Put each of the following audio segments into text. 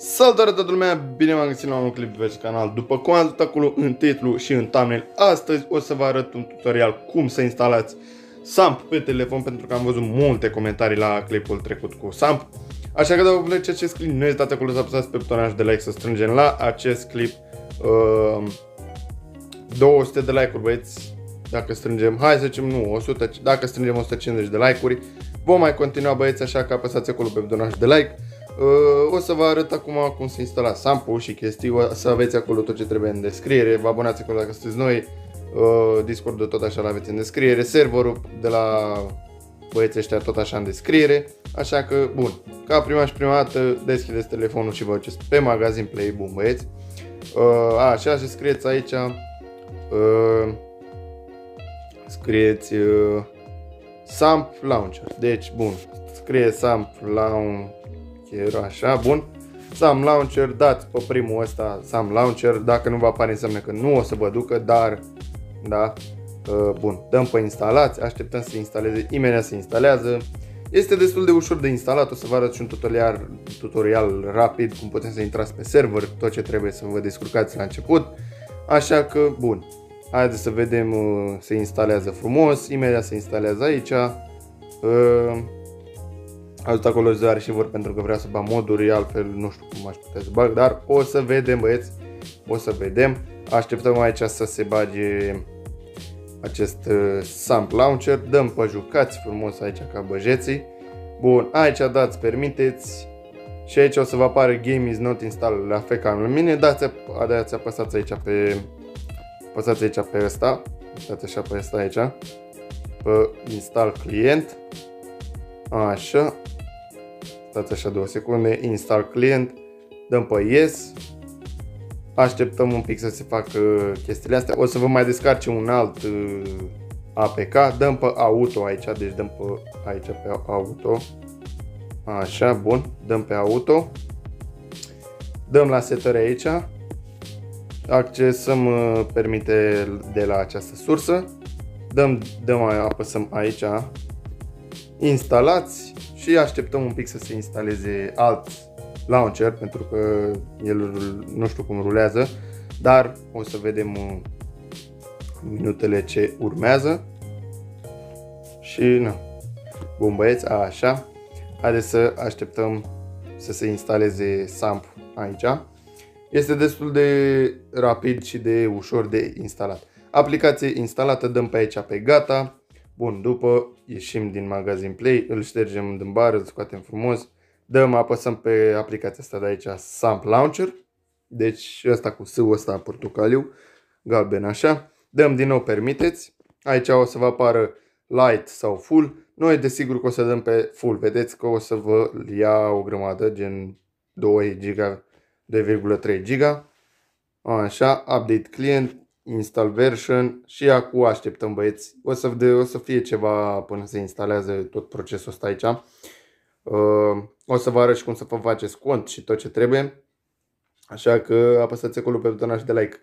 Salutare toată lumea, bine m-am găsit la un clip pe canal. După cum am zis acolo în titlu și în thumbnail, astăzi o să vă arăt un tutorial cum să instalați SAMP pe telefon pentru că am văzut multe comentarii la clipul trecut cu SAMP. Așa că dacă vă place acest clip, nu ezitați acolo să apăsați pe butonul de like să strângem la acest clip uh, um, 200 de like-uri, băieți. Dacă strângem, hai să zicem, nu, 100, dacă strângem 150 de like-uri, vom mai continua, băieți, așa că apăsați acolo pe butonul de like Uh, o să vă arăt acum cum să instalați sample și chestii, o să aveți acolo tot ce trebuie în descriere, vă abonați acolo dacă sunteți noi, uh, Discord-ul tot așa l-aveți în descriere, serverul de la băieții ăștia tot așa în descriere, așa că, bun, ca prima și prima dată, deschideți telefonul și vă duceți pe magazin Play, bun băieți. Uh, a, așa și scrieți aici, uh, scrieți uh, Samp Launcher, deci, bun, scrie Samp Launcher, era așa, bun. Sam Launcher, dați pe primul ăsta Sam Launcher, dacă nu vă apare înseamnă că nu o să vă ducă, dar, da, ă, bun, dăm pe instalați, așteptăm să se instaleze, imediat se instalează. Este destul de ușor de instalat, o să vă arăt și un tutorial, tutorial rapid cum putem să intrați pe server, tot ce trebuie să vă descurcați la început. Așa că, bun, haideți să vedem, ă, se instalează frumos, imediat se instalează aici. Ă, a dat acolo și vor pentru că vrea să bag moduri, altfel nu știu cum aș putea să bag, dar o să vedem băieți, o să vedem. Așteptăm aici să se bage acest uh, SAMP Launcher, dăm pe jucați frumos aici ca băjeții. Bun, aici dați permiteți și aici o să vă apară Game is not installed la fel ca în mine, dați, dați apăsați aici pe apăsați aici pe ăsta, dați așa pe ăsta aici, pe install client Așa. Stați așa două secunde. Install client. Dăm pe yes. Așteptăm un pic să se facă uh, chestiile astea. O să vă mai descarce un alt uh, APK. Dăm pe auto aici. Deci dăm pe aici pe auto. Așa, bun. Dăm pe auto. Dăm la setări aici. Accesăm uh, permite de la această sursă. Dăm, dăm apăsăm aici instalați și așteptăm un pic să se instaleze alt launcher pentru că el nu știu cum rulează, dar o să vedem uh, minutele ce urmează și nu. Bun băieți, așa. Haideți să așteptăm să se instaleze SAMP aici. Este destul de rapid și de ușor de instalat. Aplicație instalată, dăm pe aici pe gata Bun, după ieșim din magazin Play, îl ștergem din bar, îl scoatem frumos, dăm, apăsăm pe aplicația asta de aici, Sump Launcher, deci ăsta cu S-ul ăsta portocaliu, galben așa, dăm din nou permiteți, aici o să vă apară light sau full, noi desigur că o să dăm pe full, vedeți că o să vă ia o grămadă, gen 2 giga, 2,3 giga, așa, update client, install version și acum așteptăm băieți. O să, de, o să fie ceva până se instalează tot procesul ăsta aici. Uh, o să vă arăt și cum să vă faceți cont și tot ce trebuie. Așa că apăsați acolo pe butonul de like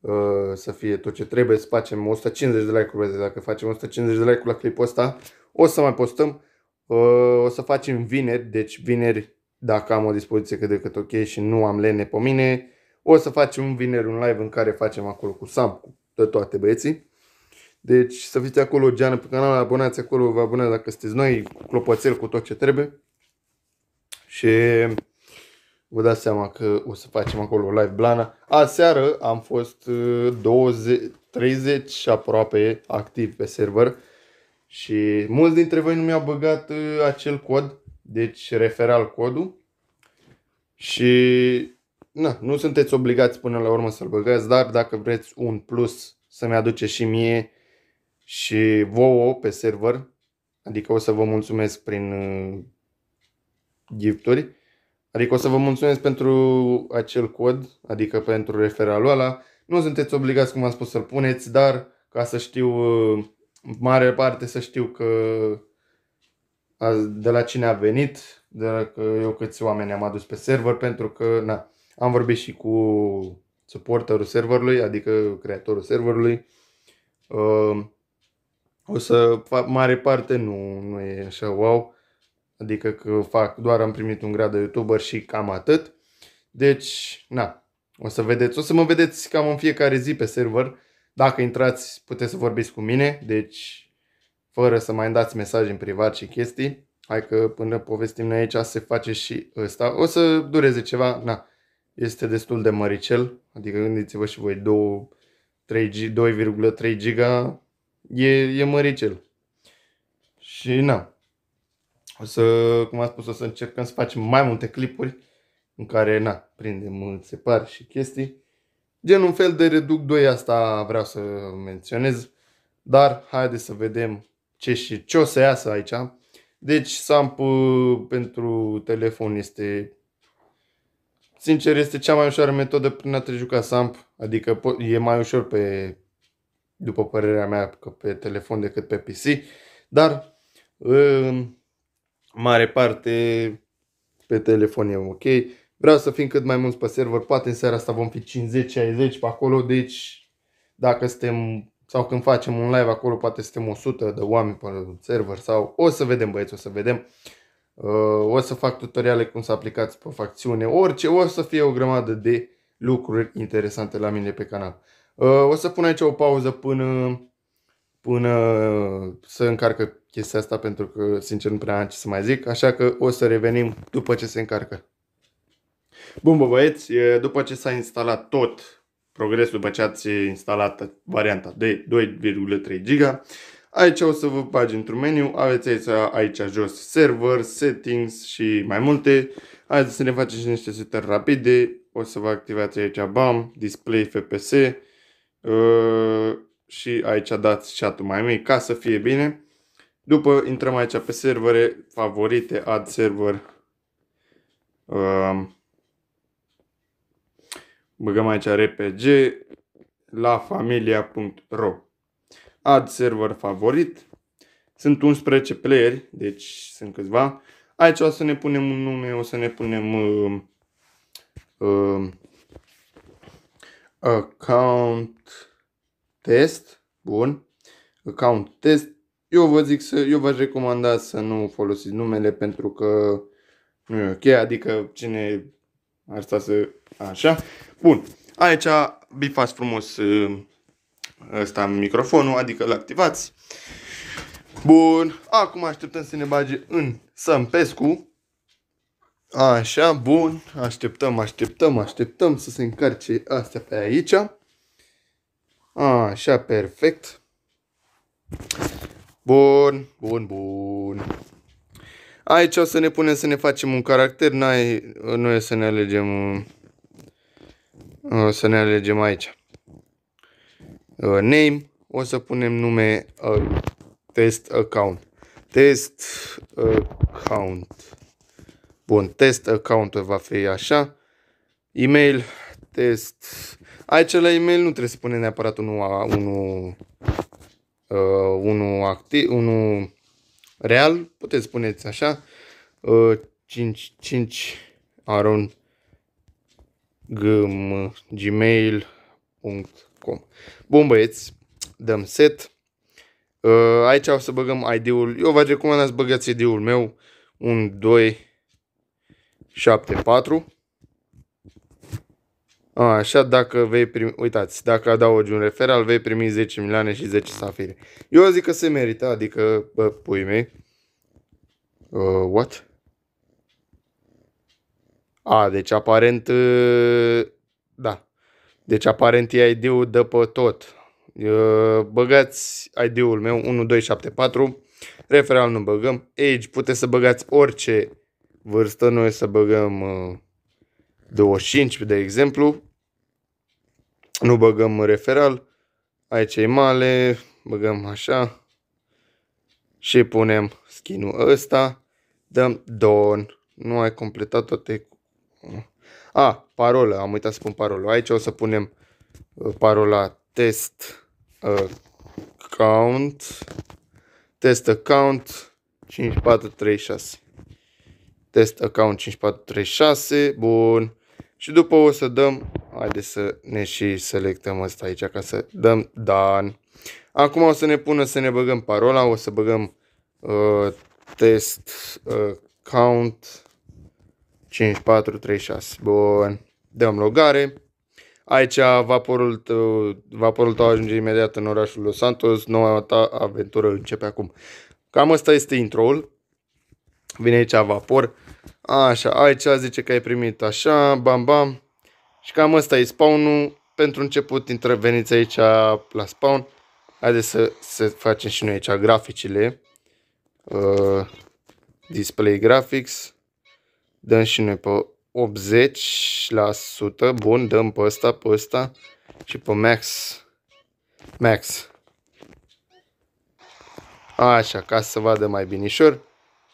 uh, să fie tot ce trebuie, să facem 150 de like-uri, dacă facem 150 de like-uri la clipul ăsta, o să mai postăm, uh, o să facem vineri, deci vineri, dacă am o dispoziție cât de cât ok și nu am lene pe mine, o să facem un vineri un live în care facem acolo cu Sam, cu toate băieții. Deci să fiți acolo, Geană, pe canal, abonați acolo, vă abonați dacă sunteți noi, cu clopoțel, cu tot ce trebuie. Și vă dați seama că o să facem acolo live blana. Aseară am fost 20, uh, 30 și aproape activ pe server și mulți dintre voi nu mi-au băgat uh, acel cod, deci referal codul. Și na, nu sunteți obligați până la urmă să-l băgați, dar dacă vreți un plus să-mi aduce și mie și vouă pe server, adică o să vă mulțumesc prin uh, gifturi, adică o să vă mulțumesc pentru acel cod, adică pentru referalul ăla. Nu sunteți obligați, cum am spus, să-l puneți, dar ca să știu, uh, mare parte să știu că de la cine a venit, de la că eu câți oameni am adus pe server, pentru că, na, am vorbit și cu suporterul serverului, adică creatorul serverului. Ehm, o să fac mare parte, nu, nu e așa wow, adică că fac, doar am primit un grad de youtuber și cam atât. Deci, na, o să vedeți, o să mă vedeți cam în fiecare zi pe server. Dacă intrați, puteți să vorbiți cu mine, deci fără să mai dați mesaje în privat și chestii. Hai că până povestim noi aici se face și ăsta. O să dureze ceva, na, este destul de măricel, adică gândiți-vă și voi 2,3 giga e, e măricel. Și na, o să, cum am spus, o să încercăm să facem mai multe clipuri în care, na, prindem par și chestii. Gen un fel de reduc 2, asta vreau să menționez, dar haideți să vedem ce și ce o să iasă aici. Deci, SAMP pentru telefon este Sincer, este cea mai ușoară metodă prin a te juca samp, adică e mai ușor pe, după părerea mea, că pe telefon decât pe PC, dar în mare parte pe telefon e ok. Vreau să fim cât mai mulți pe server, poate în seara asta vom fi 50-60 pe acolo, deci dacă suntem sau când facem un live acolo, poate suntem 100 de oameni pe server sau o să vedem băieți, o să vedem. Uh, o să fac tutoriale cum să aplicați pe facțiune, orice, o să fie o grămadă de lucruri interesante la mine pe canal. Uh, o să pun aici o pauză până, până să încarcă chestia asta pentru că sincer nu prea am ce să mai zic, așa că o să revenim după ce se încarcă. Bun bă băieți, după ce s-a instalat tot progresul, după ce ați instalat varianta de 2,3 giga, Aici o să vă bagi într-un meniu, aveți aici, aici jos server, settings și mai multe. Hai să ne facem și niște setări rapide. O să vă activați aici BAM, Display FPS uh, și aici dați chat mai mic ca să fie bine. După intrăm aici pe servere, favorite, add server. Uh, băgăm aici RPG la familia.ro Ad server favorit. Sunt 11 playeri, deci sunt câțiva. Aici o să ne punem un nume, o să ne punem uh, uh, account test. Bun. Account test. Eu vă zic să, eu v-aș recomanda să nu folosiți numele pentru că nu e ok, adică cine ar sta să... Așa. Bun. Aici bifați frumos uh, ăsta microfonul, adică îl activați. Bun, acum așteptăm să ne bage în Sămpescu. Așa, bun, așteptăm, așteptăm, așteptăm să se încarce astea pe aici. Așa, perfect. Bun, bun, bun. Aici o să ne punem să ne facem un caracter, Noi, ai noi să ne alegem, o să ne alegem aici. Uh, name, o să punem nume uh, test account. Test uh, account. Bun, test account va fi așa. Email, test. Aici la email nu trebuie să punem neapărat unul, unu, uh, unul, activ, unu real, puteți spuneți așa. Uh, 5, 5 aron gmail www.ipcom Bun băieți, dăm set. Uh, aici o să băgăm ID-ul. Eu vă aș să băgați ID-ul meu. 1, 2, 7, 4. A, așa, dacă vei primi, uitați, dacă adaugi un referal, vei primi 10 milioane și 10 safire. Eu zic că se merită, adică, bă, pui mei. Uh, what? A, deci aparent, uh, da, deci aparent ID-ul dă pe tot. Băgați ID-ul meu 1274, referal nu băgăm, age puteți să băgați orice vârstă, noi să băgăm 25 uh, de exemplu, nu băgăm referal, aici e male, băgăm așa și punem skinul ăsta, dăm don, nu ai completat toate uh, a, ah, parolă, am uitat să pun parolă. Aici o să punem uh, parola test account, uh, test account 5436. Test account 5436, bun. Și după o să dăm, haideți să ne și selectăm asta aici ca să dăm Dan. Acum o să ne pună să ne băgăm parola, o să băgăm uh, test account uh, 5, 4, 3, 6. Bun. Dăm logare. Aici vaporul tău, vaporul tău ajunge imediat în orașul Los Santos. Noua ta aventură începe acum. Cam asta este intro-ul. Vine aici vapor. Așa, aici zice că ai primit așa, bam, bam. Și cam asta e spawn-ul. Pentru început intră, veniți aici la spawn. Haideți să, să facem și noi aici graficile. Uh, display graphics. Dăm și noi pe 80%. Bun, dăm pe ăsta, pe ăsta și pe max. Max. Așa, ca să vadă mai binișor.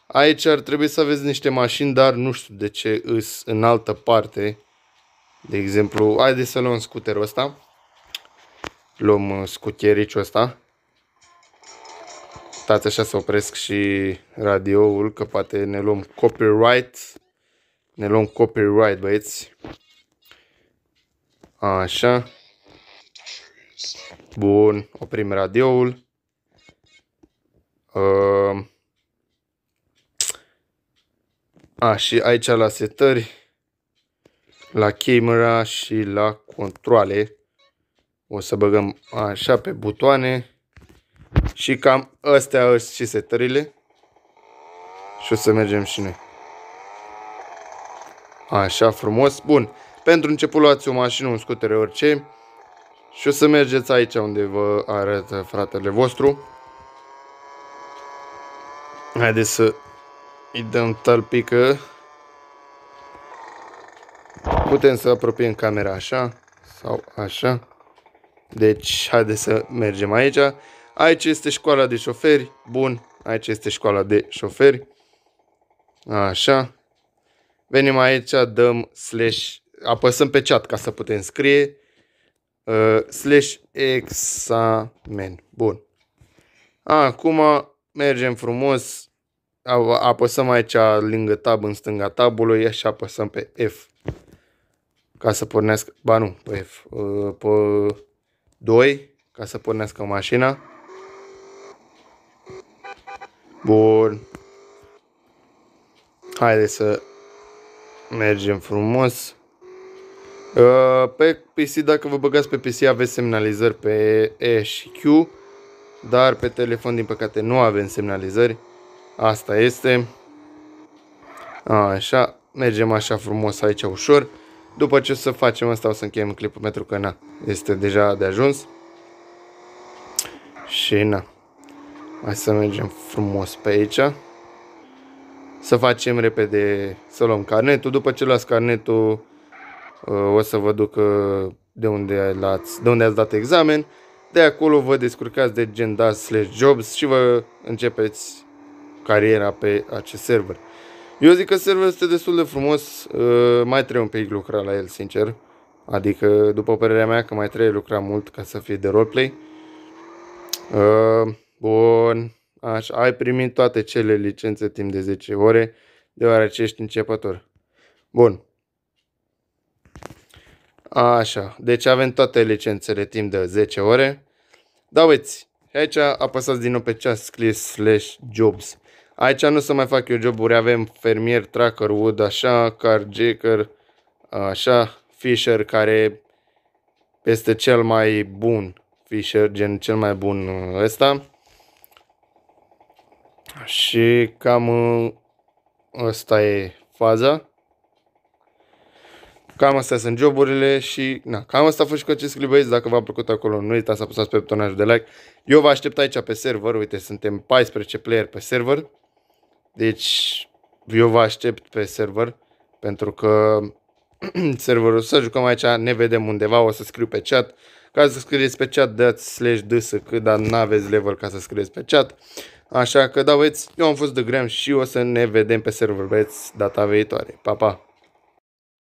Aici ar trebui să aveți niște mașini, dar nu știu de ce îs în altă parte. De exemplu, haideți să luăm scuterul ăsta. Luăm uh, scutericiul ăsta. Stați așa să opresc și radioul, că poate ne luăm copyright. Ne luăm copyright, băieți. Așa. Bun, oprim radioul. Ehm. A, și aici la setări, la camera și la controle. O să băgăm așa pe butoane. Și cam astea sunt și setările. Și o să mergem și noi. Așa frumos. Bun. Pentru început luați o mașină, un scutere, orice. Și o să mergeți aici unde vă arată fratele vostru. Haideți să îi dăm talpică. Putem să apropiem camera așa sau așa. Deci, haideți să mergem aici. Aici este școala de șoferi. Bun, aici este școala de șoferi. Așa. Venim aici, dăm slash, apăsăm pe chat ca să putem scrie, uh, slash examen. Bun. Acum mergem frumos, apăsăm aici lângă tab, în stânga tabului și apăsăm pe F. Ca să pornească, ba nu, pe F, uh, pe 2, ca să pornească mașina. Bun. Haideți să Mergem frumos. Uh, pe PC, dacă vă băgați pe PC, aveți semnalizări pe E și Q, dar pe telefon, din păcate, nu avem semnalizări. Asta este. Așa, mergem așa frumos aici, ușor. După ce o să facem asta, o să încheiem clipul pentru că, na, este deja de ajuns. Și, na, hai să mergem frumos pe aici să facem repede, să luăm carnetul. După ce luați carnetul, uh, o să vă duc uh, de unde, ați de unde ați dat examen. De acolo vă descurcați de gen slash jobs și vă începeți cariera pe acest server. Eu zic că serverul este destul de frumos, uh, mai trebuie un pic lucra la el, sincer. Adică, după părerea mea, că mai trebuie lucra mult ca să fie de roleplay. Bun. Așa, ai primit toate cele licențe timp de 10 ore, deoarece ești începător. Bun. Așa, deci avem toate licențele timp de 10 ore. Da, uiți, aici apăsați din nou pe ceas scris slash jobs. Aici nu să mai fac eu joburi, avem fermier, tracker, wood, așa, car, carjacker, așa, fisher, care este cel mai bun fisher, gen cel mai bun ăsta. Și cam uh, asta e faza. Cam astea sunt joburile și na, cam asta a fost și cu acest clip, Dacă v-a plăcut acolo, nu uitați să apăsați pe butonajul de like. Eu vă aștept aici pe server. Uite, suntem 14 player pe server. Deci, eu vă aștept pe server pentru că serverul să jucăm aici, ne vedem undeva, o să scriu pe chat. Ca să scrieți pe chat, dați slash dsc, dar n-aveți level ca să scrieți pe chat. Așa că da, băieți, eu am fost de Graham și o să ne vedem pe server, serverbeți data viitoare. Pa, pa!